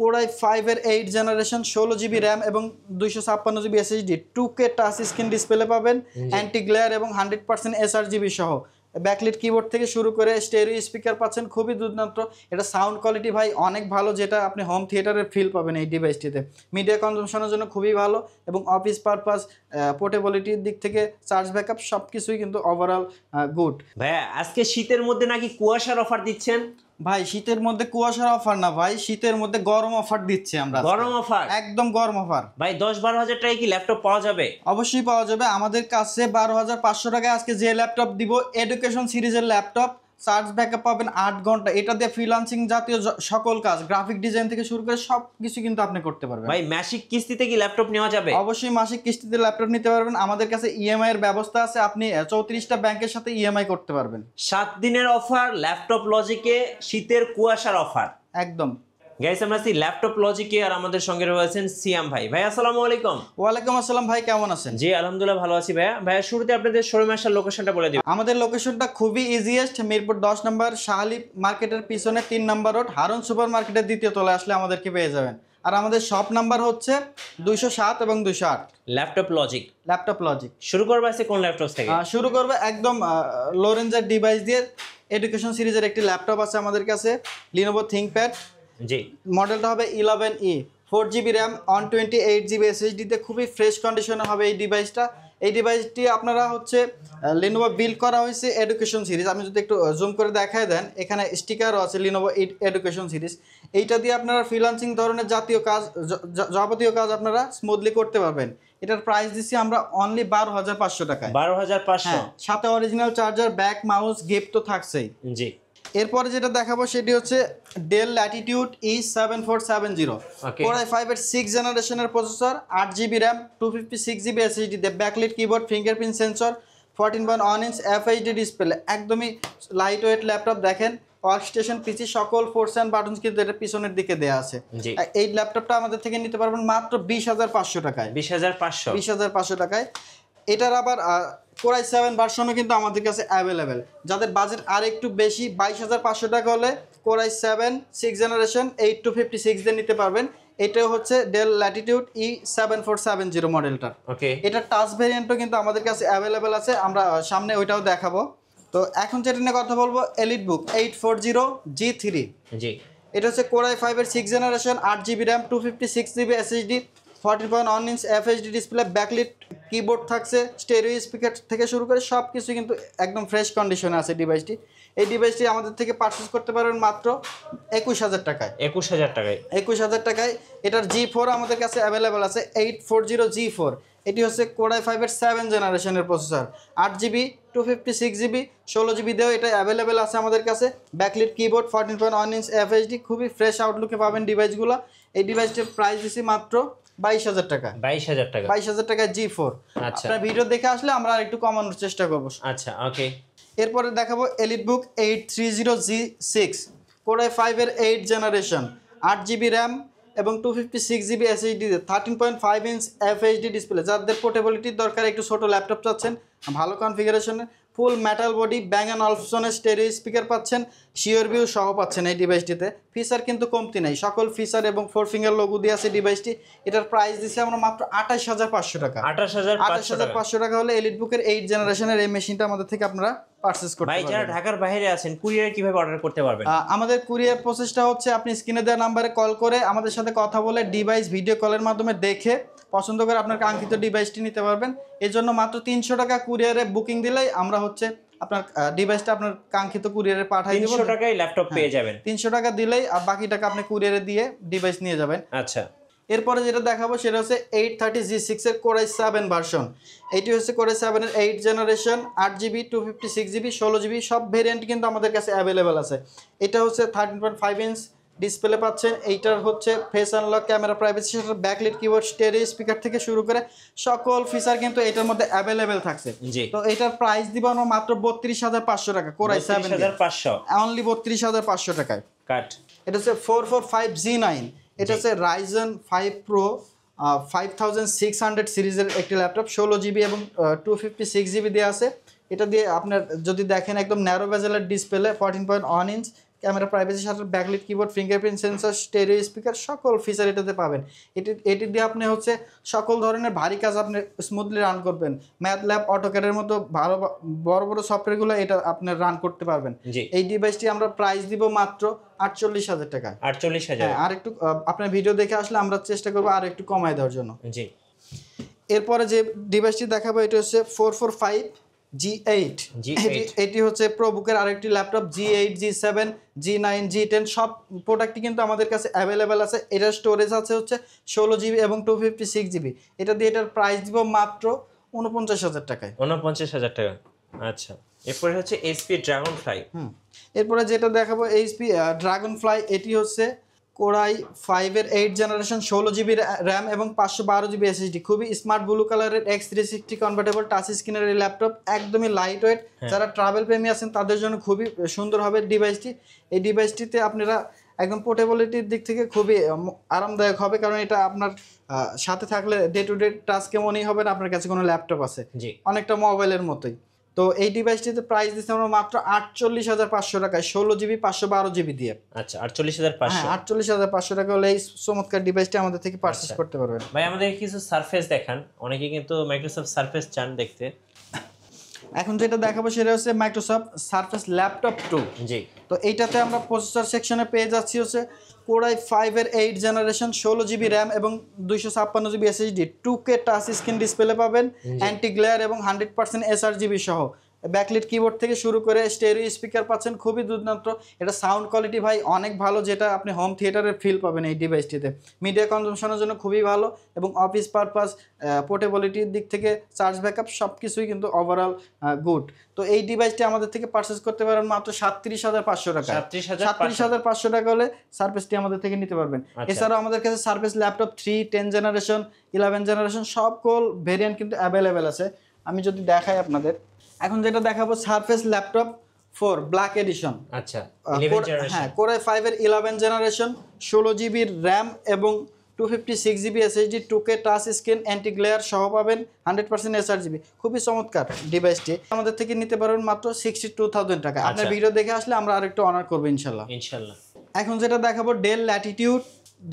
Core i ফাইভের eight generation ষোলো GB RAM এবং দুইশো ছাপ্পান্ন GB SSD two K touch screen display পাবেন অ্যান্টি গ্লেয়ার এবং হান্ড্রেড পার্সেন্ট এসআর জিবি সহ ব্যাকলিট কিবোর্ড থেকে শুরু করে স্টেরি স্পিকার পাচ্ছেন খুবই দুর্দান্ত এটা সাউন্ড কোয়ালিটি ভাই অনেক ভালো যেটা আপনি হোম থিয়েটারের ফিল পাবেন এই ডিভাইসটিতে মিডিয়া কনজামশনের জন্য খুবই ভালো এবং অফিস পারপাস পোর্টেবিলিটির দিক থেকে চার্জ ব্যাকআপ সব কিছুই কিন্তু ওভারঅল গুড ভাই আজকে শীতের মধ্যে নাকি কুয়াশার অফার দিচ্ছেন ভাই শীতের মধ্যে কুয়াশার অফার না ভাই শীতের মধ্যে গরম অফার দিচ্ছি আমরা গরম অফার একদম গরম অফার ভাই দশ বারো হাজার টাকায় কি ল্যাপটপ পাওয়া যাবে অবশ্যই পাওয়া যাবে আমাদের কাছে বারো হাজার পাঁচশো টাকায় আজকে যে ল্যাপটপ দিব এডুকেশন সিরিজের ল্যাপটপ চার্জ ব্যাকআপ পাবেন আট ঘন্টা এটা দিয়ে ফ্রিলান্সিং জাতীয় সকল কাজ গ্রাফিক ডিজাইন থেকে শুরু করে সব কিছু কিন্তু আপনি করতে পারবেন ভাই মাসিক কিস্তিতে কি ল্যাপটপ নেওয়া যাবে অবশ্যই মাসিক কিস্তিতে ল্যাপটপ নিতে পারবেন আমাদের কাছে ইএমআই e এর ব্যবস্থা আছে আপনি চৌত্রিশটা ব্যাংকের সাথে ইএমআই e করতে পারবেন সাত দিনের অফার ল্যাপটপ লজিকে শীতের কুয়াশার অফার একদম গাইস আমরা আছি ল্যাপটপ লজিকে আর আমাদের সঙ্গে রয়েছেন সিয়াম ভাই ভাই আসসালামু আলাইকুম ওয়ালাইকুম আসসালাম ভাই কেমন আছেন জি আলহামদুলিল্লাহ ভালো আছি ভাইয়া ভাইয়া শুরুতে আপনাদের শোরুম আসার লোকেশনটা বলে দিন আমাদের লোকেশনটা খুবই ইজিয়েস্ট মিরপুর দশ নম্বর শাহালি মার্কেটের পিছনে তিন নম্বর রোড হারুন সুপার মার্কেটের দ্বিতীয় তলায় আসলে আমাদেরকে পেয়ে যাবেন আর আমাদের শপ নাম্বার হচ্ছে 207 সাত এবং 208 আট ল্যাপটপ লজিক ল্যাপটপ লজিক শুরু করবে আছে কোন ল্যাপটপ থেকে শুরু করবে একদম লোরেঞ্জার ডিভাইস দিয়ে এডুকেশন সিরিজের একটি ল্যাপটপ আছে আমাদের কাছে লিনোভো থিঙ্কপ্যাড জি মডেলটা হবে eleven E four GB RAM one twenty eight GB এসএসডিতে খুবই ফ্রেশ কন্ডিশনে হবে এই ডিভাইসটা এই ডিভাইসটি আপনারা হচ্ছে লিনোভো বিল্ড করা হয়েছে এডুকেশন সিরিজ আমি যদি একটু জুম করে দেখায় দেন এখানে স্টিকারও আছে লিনোভো এডুকেশন সিরিজ এইটা দিয়ে আপনারা ফ্রিলান্সিং ধরনের জাতীয় কাজ যাবতীয় কাজ আপনারা স্মুথলি করতে পারবেন এটার প্রাইস দিচ্ছি আমরা অনলি বারো হাজার পাঁচশো টাকায় বারো হাজার পাঁচশো হ্যাঁ, সাথে original charger bag mouse gift তো থাকছেই জি এরপরে যেটা দেখাবো সেটি হচ্ছে Dell Latitude E seven four seven zero four I five এর সিক্স জেনারেশনের প্রসেসর আট GB RAM two fifty six GB SSD backlit keyboard fingerprint sensor fourteen point one inch FHD display একদমই লাইট ওয়েট ল্যাপটপ দেখেন work station PC সকল ফোর্স and buttons কিন্তু এটা পিছনের দিকে দেওয়া আছে এই ল্যাপটপটা আমাদের থেকে নিতে পারবেন মাত্র বিশ হাজার পাঁচশো টাকায় বিশ হাজার পাঁচশো বিশ হাজার পাঁচশো টাকায় এটার আবার কোরাই সেভেন ভার্সনও কিন্তু আমাদের কাছে অ্যাভেলেবেল যাদের বাজেট আর একটু বেশি বাইশ হাজার পাঁচশো টাকা হলে core i seven six generation eight two fifty six দিয়ে নিতে পারবেন এটা হচ্ছে Dell Latitude E seven four seven zero মডেলটা ওকে এটা টাচ ভেরিয়েন্টও কিন্তু আমাদের কাছে অ্যাভেলেবেল আছে আমরা সামনে ওইটাও দেখাবো তো এখন যেটা নিয়ে কথা বলবো EliteBook eight four zero G three G এটা হচ্ছে কোরাই ফাইভের সিক্স জেনারেশন আট GB RAM two fifty six GB SSD forty point one inch FSD display backlit keyboard থাকছে স্টেরিও স্পিকার থেকে শুরু করে সব কিছু কিন্তু একদম ফ্রেশ কন্ডিশনে আছে ডিভাইসটি এই ডিভাইসটি আমাদের থেকে পারচেস করতে পারবেন মাত্র একুশ হাজার টাকায় একুশ হাজার টাকায় একুশ হাজার টাকায় এটার জি ফোর আমাদের কাছে অ্যাভেলেবেল আছে eight four zero G four এটি হচ্ছে কোডাই ফাইভের সেভেন জেনারেশনের প্রসেসর আট GB two fifty six GB ষোলো জিবি দিয়েও এটা অ্যাভেলেবেল আছে আমাদের কাছে backlit keyboard fourteen point one inch FSD খুবই ফ্রেশ আউটলুকে পাবেন ডিভাইসগুলো এই ডিভাইসটির প্রাইস দিছি মাত্র বাইশ হাজার টাকা বাইশ হাজার টাকা জি ফোর আচ্ছা ভিডিও দেখে আসলে আমরা কমানোর চেষ্টা করবো আচ্ছা, এরপরে দেখাবো book eight three zero G six ফাইভের এইট জেনারেশন আট জিবি র্যাম এবং two fifty six GB SHD thirteen point five inch FHD display যাদের পোর্টেবিলিটির দরকার একটু ছোট ল্যাপটপ চাচ্ছেন ভালো কনফিগারেশনের ফুল মেটাল বডি ব্যাঙ্গান অলফসনের স্টেরি স্পিকার পাচ্ছেন শিওর ভিউ সহ পাচ্ছেন এই ডিভাইসটিতে ফিচার কিন্তু কমতি নেই সকল ফিচার এবং ফোর ফিঙ্গার লোগো দিয়ে আছে ডিভাইসটি এটার প্রাইস দিচ্ছে আমরা মাত্র আঠাশ হাজার পাঁচশো টাকা আঠাশ হাজার আঠাশ হাজার পাঁচশো টাকা হলে এলিট বুকের এইট জেনারেশনের এই মেশিনটা আমাদের থেকে আপনারা পারচেজ করতে পারবেন ভাই যারা ঢাকার বাইরে আছেন কুরিয়ার কিভাবে অর্ডার করতে পারবেন আমাদের কুরিয়ার প্রসেসটা হচ্ছে আপনি স্ক্রিনে দেওয়া নম্বরে কল করে আমাদের সাথে কথা বলে ডিভাইস ভিডিও কলের মাধ্যমে দেখে পছন্দ করে আপনার কাঙ্ক্ষিত ডিভাইসটি নিতে পারবেন এর জন্য মাত্র তিনশো টাকা কুরিয়ারে বুকিং দিলেই আমরা হচ্ছে আপনার ডিভাইসটা আপনার কাঙ্ক্ষিত কুরিয়ারে পাঠাই দেবো টাকায় ল্যাপটপ পেয়ে যাবেন তিনশো টাকা দিলেই আর বাকি টাকা আপনি কুরিয়ারে দিয়ে ডিভাইস নিয়ে যাবেন আচ্ছা এরপরে যেটা দেখাবো সেটা হচ্ছে এইট থার্টি জি সিক্সের কোরাই সেভেন ভার্সন এইটি হচ্ছে কোরাই সেভেনের এইট জেনারেশন আট GB two fifty six GB ষোলো জিবি সব ভেরিয়েন্ট কিন্তু আমাদের কাছে অ্যাভেলেবেল আছে এটা হচ্ছে thirteen point five inch display পাচ্ছেন এইটার হচ্ছে face unlock camera privacy shutter backlit keyboard stereo speaker থেকে শুরু করে সকল ফিচার কিন্তু এটার মধ্যে অ্যাভেলেবেল থাকছে তো এটার প্রাইস দিব মাত্র বত্রিশ হাজার পাঁচশো টাকা কোরাই সেভেন হাজার পাঁচশো অনলি বত্রিশ হাজার পাঁচশো টাকায় কাট এটা হচ্ছে four four five G nine এটা হচ্ছে Ryzen five pro five thousand six hundred সিরিজের একটি ল্যাপটপ ষোলো জিবি এবং টু ফিফটি সিক্স জিবি আছে এটা দিয়ে আপনার যদি দেখেন একদম ন্যারো বেজেলের display fourteen point one inch camera privacy shutter backlit keyboard fingerprint sensor stereo speaker সকল ফিচার এটাতে পাবেন এটি এটি দিয়ে আপনি হচ্ছে সকল ধরনের ভারী কাজ আপনি স্মুথলি রান করবেন ম্যাথ ল্যাব অটোক্যাডের মতো ভালো বড় বড় সফটওয়্যারগুলো এটা আপনি রান করতে পারবেন এই ডিভাইসটি আমরা প্রাইস দিব মাত্র আটচল্লিশ হাজার টাকা আটচল্লিশ হাজার হ্যাঁ, আর একটু আপনার ভিডিও দেখে আসলে আমরা চেষ্টা করবো আর একটু কমায় দেওয়ার জন্য জি এরপরে যে ডিভাইসটি দেখাবো এটা হচ্ছে four four five G eight এটি হচ্ছে প্রবুকের আরেকটি laptop G eight G seven G nine G ten সব প্রোডাক্টই কিন্তু আমাদের কাছে অ্যাভেলেবেল আছে এটার স্টোরেজ আছে হচ্ছে ষোলো জিবি এবং টু ফিফটি সিক্স জিবি এটা দিয়ে এটার প্রাইস দিব মাত্র ঊনপঞ্চাশ হাজার টাকায় উনপঞ্চাশ হাজার টাকা আচ্ছা এরপরে হচ্ছে এইচপি ড্রাগন ফ্লাই হুম এরপরে যেটা দেখাবো এইচপি ড্রাগন ফ্লাই এটি হচ্ছে কোড়াই ফাইভের এইট জেনারেশন ষোলো জিবি র্যাম এবং পাঁচশো বারো জিবি এসএসডি খুবই স্মার্ট ব্লু কালারের X three sixty convertible touch স্ক্রিনের এই ল্যাপটপ একদমই লাইট হ্যাঁ। ওয়েট যারা ট্রাভেল প্রেমী আছেন তাদের জন্য খুবই সুন্দর হবে ডিভাইসটি এই ডিভাইসটিতে আপনারা একদম পোর্টেবিলিটির দিক থেকে খুবই আরামদায়ক হবে কারণ এটা আপনার সাথে থাকলে ডে টু ডে টাচ কেমনই হবে না আপনার কাছে কোনো ল্যাপটপ আছে অনেকটা মোবাইলের মতোই তো এই ডিভাইসটিতে প্রাইস দিচ্ছে আমরা মাত্র আটচল্লিশ হাজার পাঁচশো টাকায় ষোলো জিবি পাঁচশো বারো জিবি দিয়ে আচ্ছা আটচল্লিশ হাজার পাঁচশো হ্যাঁ, আটচল্লিশ হাজার পাঁচশো টাকা হলে এই চমৎকার ডিভাইসটি আমাদের থেকে পারচেস আচ্ছা। করতে পারবেন ভাই আমাদের কিছু সার্ফেস দেখান অনেকে কিন্তু মাইক্রোসফট সার্ফেস চান দেখতে এখন যেটা দেখাবো সেটা হচ্ছে Microsoft Surface laptop two G তো এইটাতে আমরা প্রসেসর সেকশনে পেয়ে যাচ্ছি হচ্ছে কোড়াই ফাইভের এইট জেনারেশন ষোলো জিবি র্যাম এবং দুইশো ছাপ্পান্ন GB SSD two K touch screen display পাবেন অ্যান্টি গ্লেয়ার এবং হান্ড্রেড পার্সেন্ট এসআর জিবি সহ ব্যাকলিট কিবোর্ড থেকে শুরু করে স্টেরিও স্পিকার পাচ্ছেন খুবই দুর্দান্ত এটা সাউন্ড কোয়ালিটি ভাই অনেক ভালো যেটা আপনি হোম থিয়েটারের ফিল পাবেন এই ডিভাইসটিতে মিডিয়া কনজামশনের জন্য খুবই ভালো এবং অফিস পারপাস পোর্টেবিলিটির দিক থেকে চার্জ ব্যাকআপ সব কিছুই কিন্তু ওভারঅল গুড তো এই ডিভাইসটি আমাদের থেকে পারচেস করতে পারেন মাত্র সাতত্রিশ হাজার পাঁচশো টাকা সাতত্রিশ হাজার পাঁচশো টাকা হলে সার্ভিসটি আমাদের থেকে নিতে পারবেন আচ্ছা। এছাড়াও আমাদের কাছে service laptop three ten generation eleven generation সব কল ভেরিয়েন্ট কিন্তু অ্যাভেলেবেল আছে আমি যদি দেখাই আপনাদের এখন যেটা দেখাবো Surface laptop four black edition আচ্ছা হ্যাঁ কোরাই ফাইভের ইলেভেন জেনারেশন ষোলো জিবির র্যাম এবং two fifty six GB SSD two K touch screen anti glare সহ পাবেন হান্ড্রেড পার্সেন্ট আর জিবি খুবই চমৎকার ডিভাইসটি আমাদের থেকে নিতে পারবেন মাত্র সিক্সটি টু থাউজেন্ড টাকা আপনার ভিডিও আচ্ছা। দেখে আসলে আমরা আরেকটু অনার করবো ইনশাল্লাহ ইনশাল্লাহ এখন যেটা দেখাবো Dell Latitude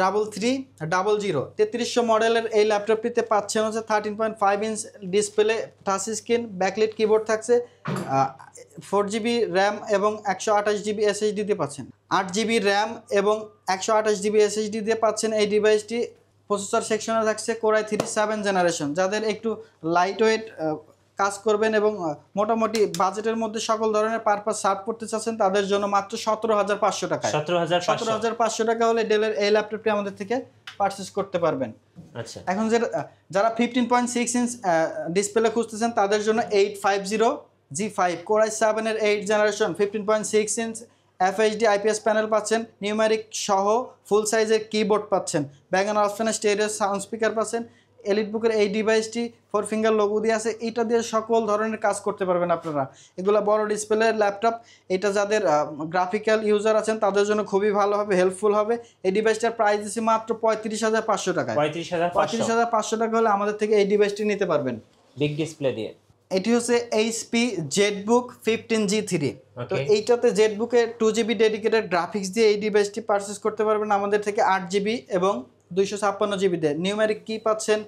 double three double zero তেত্রিশশো মডেলের এই ল্যাপটপটিতে পাচ্ছেন হচ্ছে thirteen point five inch display touch screen backlit keyboard থাকছে ফোর জিবি র্যাম এবং একশো আঠাশ জিবি এসএসডি দিয়ে পাচ্ছেন আট জিবি র্যাম এবং একশো আঠাশ জিবি এসএসডি দিয়ে পাচ্ছেন এই ডিভাইসটি প্রসেসর সেকশনে থাকছে কোরাই থ্রি সেভেন জেনারেশন যাদের একটু লাইট ওয়েট কাজ করবেন এবং মোটামুটি বাজেটের মধ্যে সকল ধরনের পারপাস সার্ভ করতে চাচ্ছেন তাদের জন্য মাত্র সতেরো হাজার পাঁচশো টাকা সতেরো হাজার সতেরো হাজার পাঁচশো টাকা হলে ডেলের এই ল্যাপটপটি আমাদের থেকে পারচেস করতে পারবেন আচ্ছা এখন যে যারা fifteen point six inch display খুঁজতেছেন তাদের জন্য eight five zero G five core i সেভেনের eight generation fifteen point six inch FHD IPS panel পাচ্ছেন নিউমেরিক সহ ফুল সাইজের কিবোর্ড পাচ্ছেন ব্যাঙ্গান অপশানে স্টেরিও সাউন্ড স্পিকার পাচ্ছেন এলিট বুকের এই ডিভাইসটি ফোর ফিঙ্গার লোগো দিয়ে আছে এটা দিয়ে সকল ধরনের কাজ করতে পারবেন আপনারা এগুলো বড় ডিসপ্লে ল্যাপটপ এটা যাদের গ্রাফিক্যাল ইউজার আছেন তাদের জন্য খুবই ভালোভাবে হেল্পফুল হবে এই ডিভাইসটার প্রাইস দিচ্ছি মাত্র পঁয়ত্রিশ হাজার পাঁচশো টাকা পঁয়ত্রিশ হাজার পাঁচশো টাকা হলে আমাদের থেকে এই ডিভাইসটি নিতে পারবেন বিগ ডিসপ্লে দিয়ে এটি হচ্ছে HP ZBook fifteen G three তো এইটাতে জেটবুকে টু জিবি ডেডিকেটেড গ্রাফিক্স দিয়ে এই ডিভাইসটি পারচেস করতে পারবেন আমাদের থেকে আট জিবি এবং দুইশো ছাপ্পান্ন জিবিতে নিউমেরিক কি পাচ্ছেন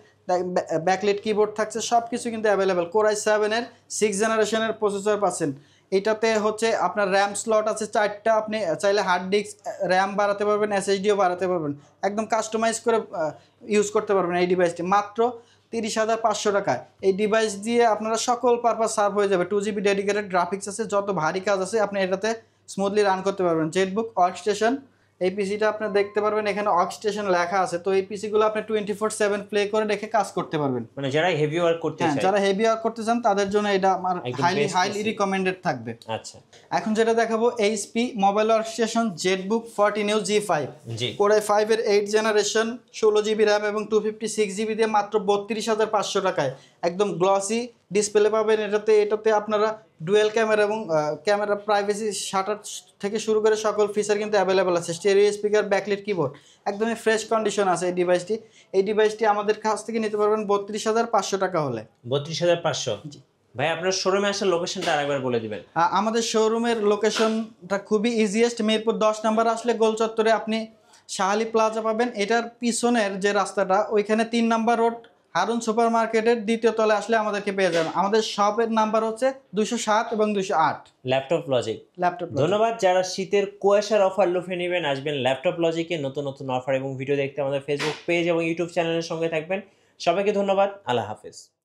ব্যাকলেট কিবোর্ড থাকছে সব কিছু কিন্তু অ্যাভেলেবেল কোরাই সেভেনের সিক্স জেনারেশনের প্রসেসর পাচ্ছেন এটাতে হচ্ছে আপনার র্যাম স্লট আছে চারটা আপনি চাইলে হার্ড ডিস্ক র্যাম বাড়াতে পারবেন এসএসডিও বাড়াতে পারবেন একদম কাস্টমাইজ করে ইউজ করতে পারবেন এই ডিভাইসটি মাত্র তিরিশ হাজার পাঁচশো টাকায় এই ডিভাইস দিয়ে আপনারা সকল পারপাস সার্ভ হয়ে যাবে টু জিবি ডেডিকেটেড গ্রাফিক্স আছে যত ভারী কাজ আছে আপনি এটাতে স্মুথলি রান করতে পারবেন জেটবুক ওয়ার্ক স্টেশন এই পিসিটা আপনি দেখতে পারবেন এখানে অক্সিটেশন লেখা আছে তো এই পিসিগুলো আপনি টোয়েন্টি ফোর সেভেন প্লে করে রেখে কাজ করতে পারবেন মানে যারা হেভি ওয়ার্ক করতে হ্যাঁ, চান যারা হেভি ওয়ার্ক করতে চান তাদের জন্য এটা আমার হাইলি হাইলি রিকমেন্ডেড থাকবে আচ্ছা এখন যেটা দেখাবো HP mobile workstation ZBook forty new G five five এর এইট জেনারেশন ষোলো জিবি র্যাম এবং টু ফিফটি সিক্স জিবি দিয়ে মাত্র বত্রিশ হাজার পাঁচশো টাকায় একদম গ্লসি ডিসপ্লে পাবেন এটাতে এটাতে আপনারা ডুয়েল ক্যামেরা এবং ক্যামেরা প্রাইভেসি শাটার থেকে শুরু করে সকল ফিচার কিন্তু অ্যাভেলেবেল আছে স্টেরিও স্পিকার ব্যাকলিট কিবোর্ড একদমই ফ্রেশ কন্ডিশন আছে এই ডিভাইসটি এই ডিভাইসটি আমাদের কাছ থেকে নিতে পারবেন বত্রিশ হাজার পাঁচশো টাকা হলে বত্রিশ হাজার পাঁচশো জি ভাই আপনার শোরুমে আসার লোকেশনটা আরেকবার বলে দিবেন আমাদের শোরুমের লোকেশনটা খুবই ইজিয়েস্ট মিরপুর দশ নাম্বার আসলে গোল চত্বরে আপনি শাহালি প্লাজা পাবেন এটার পিছনের যে রাস্তাটা ওইখানে তিন নাম্বার রোড হারুন সুপার মার্কেটের দ্বিতীয় তলে আসলে আমাদেরকে পেয়ে যাবেন আমাদের শপের নাম্বার হচ্ছে দুশো সাত এবং দুশো আট ল্যাপটপ লজিক ল্যাপটপ ধন্যবাদ যারা শীতের কুয়াশার অফার লুফে নেবেন আসবেন ল্যাপটপ লজিকে নতুন নতুন অফার এবং ভিডিও দেখতে আমাদের ফেসবুক পেজ এবং ইউটিউব চ্যানেলের সঙ্গে থাকবেন সবাইকে ধন্যবাদ আল্লাহ হাফেজ